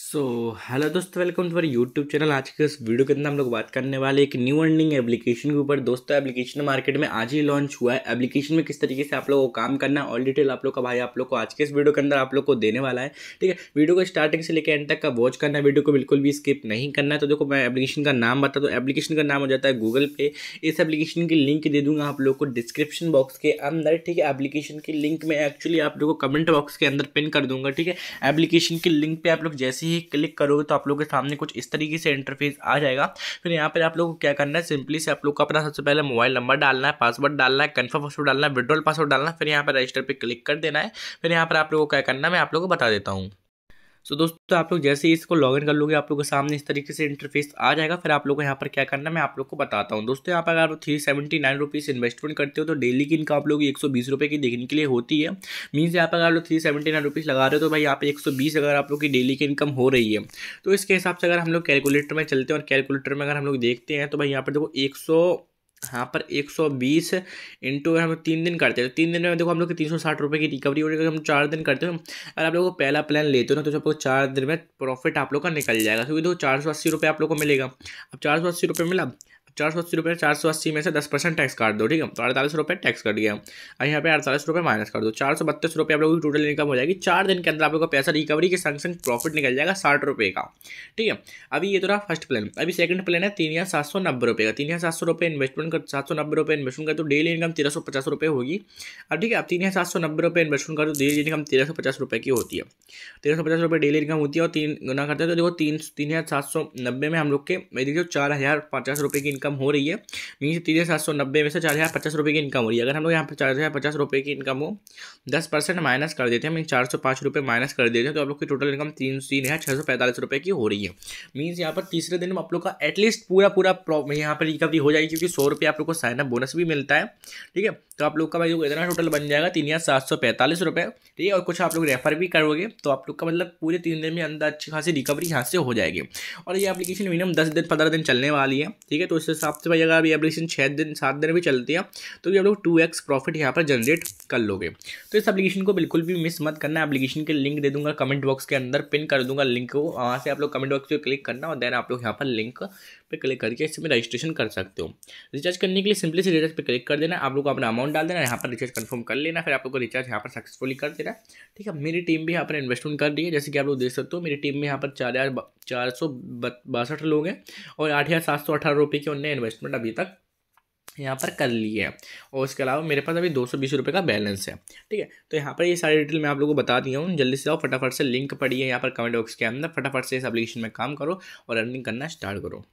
सो hello दोस्तों welcome to हमारे YouTube channel आज के इस वीडियो के अंदर हम लोग बात करने वाले एक न्यू अर्निंग एप्लीकेशन के ऊपर दोस्तों एप्लीकेशन मार्केट में आज ही लॉन्च हुआ है एप्लीकेशन में किस तरीके से आप लोगों को काम करना है ऑल डिटेल आप लोग का भाई आप लोग को आज के इस वीडियो के अंदर आप लोग को देने वाला है ठीक है वीडियो को स्टार्टिंग से लेकर एंड तक का वॉच करना है वीडियो को बिल्कुल भी स्किप नहीं करना है तो देखो मैं एप्लीकेशन का नाम बता दो एप्लीकेशन का नाम हो जाता है गूगल पे इस एप्लीकेशन की लिंक दे दूंगा आप लोग को डिस्क्रिप्शन बॉक्स के अंदर ठीक है एप्लीकेशन की लिंक में एक्चुअली आप लोग को कमेंट बॉक्स के अंदर पिन कर दूंगा ठीक है एप्लीकेशन की लिंक पर आप लोग जैसे ही ही क्लिक करोगे तो आप लोग के सामने कुछ इस तरीके से इंटरफेस आ जाएगा फिर यहाँ पर आप लोग को क्या करना है सिंपली से आप लोग को अपना सबसे पहले मोबाइल नंबर डालना है पासवर्ड डालना है कन्फर्म पासवर्ड डालना है विड्रॉल पासवर्ड डालना फिर यहाँ पर रजिस्टर पर क्लिक कर देना है फिर यहाँ पर आप लोग को क्या करना है मैं आप लोग को बता देता हूँ सो दोस्तों तो आप लोग जैसे ही इसको लॉगिन कर लोगे आप लोग के सामने इस तरीके से इंटरफेस आ जाएगा फिर आप लोग को यहाँ पर क्या करना है मैं आप लोग को बताता हूँ दोस्तों यहाँ पर अगर three seventy nine rupees investment करते हो तो डेली की इनका आप लोग एक सौ बीस रुपये की देखने के लिए होती है मीन्स यहाँ पर अगर लोग थ्री सेवेंटी नाइन रुपीज़ लगा रहे हो तो भाई यहाँ पर एक सौ बीस अगर आप लोग की डेली की इनकम हो रही है तो इसके हिसाब से अगर हम लोग कैलकुलेटर में चलते हैं और कैलकुलेटर में अगर हम लोग देखते हैं तो भाई यहाँ पर देखो एक सौ यहाँ पर एक सौ बीस इंटू अगर हम तीन दिन करते हैं तो तीन दिन में देखो हम लोग तीन सौ साठ रुपये की रिकवरी हो जाएगी हम चार दिन करते हो अगर आप लोग को पहला प्लान लेते हो ना तो आपको चार दिन में प्रॉफिट आप लोग का निकल जाएगा क्योंकि देखो चार सौ अस्सी रुपये आप लोग को मिलेगा अब चार सौ अस्सी रुपये मिला चार सौ अस्सी रुपये चार सौ अस्सी में से दस परसेंट टैक्स काट दो ठीक है तो अड़तालीस रुपये टैक्स कट गया और यहाँ पे अड़तालीस रुपये माइनस कर दो चार सौ बत्तीस रुपये आप लोगों की टोटल इनकम हो जाएगी चार दिन के अंदर आप लोगों का पैसा रिकवरी के संग संग प्रॉफिट निकल जाएगा साठ रुपये का ठीक है अभी ये तो रहा फर्स्ट प्लान अभी सेकंड प्लान है तीन या सात सौ नब्बे रुपये का तीन या सात सौ रुपये इन्वेस्टमेंट कर सात सौ नब्बे रुपये इन्वेस्टमेंट कर तो डेली इनकम तेरह सौ पचास रुपये होगी अब ठीक है अब तीन या सात सौ नब्बे रुपये इन्वेस्टमेंट कर तो डेली इनकम तेरह सौ पचास रुपये की होती है तेरह सौ पचास रुपये डेली इनकम होती है और तीन गुना करते हैं तो देखो तीन तीन हज़ार सात सौ नब्बे में हम लोग के देखिए चार हज़ार पचास रुपये की इनकम हो रही है मीन तीन हज़ार सात सौ नब्बे में से चार हज़ार पचास रुपये की इनकम हो रही है अगर हम लोग यहाँ पर चार हज़ार पचास रुपये की इनकम हो दस परसेंट माइनस कर देते हैं मीन चार सौ पाँच रुपये माइनस कर देते हैं तो आप लोग की टोटल इनकम तीन तीन हज़ार छः सौ पैंतालीस रुपये की हो रही है मीन्स यहाँ पर तीसरे दिन में आप लोग का एटलीस्ट पूरा पूरा यहाँ पर रिकवरी हो जाएगी क्योंकि सौ रुपये आप लोग को साइनअप बोनस भी मिलता है ठीक है तो आप लोग का भाई इतना टोटल बन जाएगा तीन हज़ार सात सौ पैंतालीस रुपये ठीक है और कुछ आप लोग रेफर भी करोगे तो आप लोग का मतलब पूरे तीन दिन में अंदर अच्छी खासी रिकवरी यहाँ से हो जाएगी और ये एप्लीकेशन मिनिमम दस दिन पंद्रह दिन चलने वाली है ठीक है तो उस हिसाब से भाई अगर ये एप्लीकेशन छः दिन सात दिन भी चलती है तो ये आप लोग टू एक्स प्रॉफिट यहाँ पर जनरेट कर लोगे तो इस एप्लीकेशन को बिल्कुल भी मिस मत करना एप्लीकेशन के लिंक दे दूंगा कमेंट बॉक्स के अंदर पिन कर दूंगा लिंक को वहाँ से आप लोग कमेंट बॉक्स पर क्लिक करना और देन आप लोग यहाँ पर लिंक पे क्लिक करके इसमें रजिस्ट्रेशन कर सकते हो रिचार्ज करने के लिए सिंपली से रिचार्ज पे क्लिक कर देना आप लोग अपना अमाउंट डाल देना यहाँ पर रिचार्ज कन्फर्म कर लेना फिर आप लोग को रिचार्ज यहाँ पर सक्सेसफुली कर देना ठीक है मेरी टीम भी यहाँ पर इन्वेस्टमेंट कर रही है जैसे कि आप लोग देख सकते हो मेरी टीम में यहाँ पर चार हज़ार चार सौ बासठ लोग हैं और आठ हज़ार सात सौ अठारह रुपये की उनने इन्वेस्टमेंट अभी तक यहाँ पर कर लिए है और उसके अलावा मेरे पास अभी दो सौ बीस रुपये का बैलेंस है ठीक है तो यहाँ पर ये सारी डिटेल मैं आप लोगों को बता दिया हूँ जल्दी से आओ फटाफट से लिंक पड़ी है यहाँ पर कमेंट बॉक्स के अंदर फटाफट से इस एप्लीकेशन में काम करो और अर्निंग करना स्टार्ट करो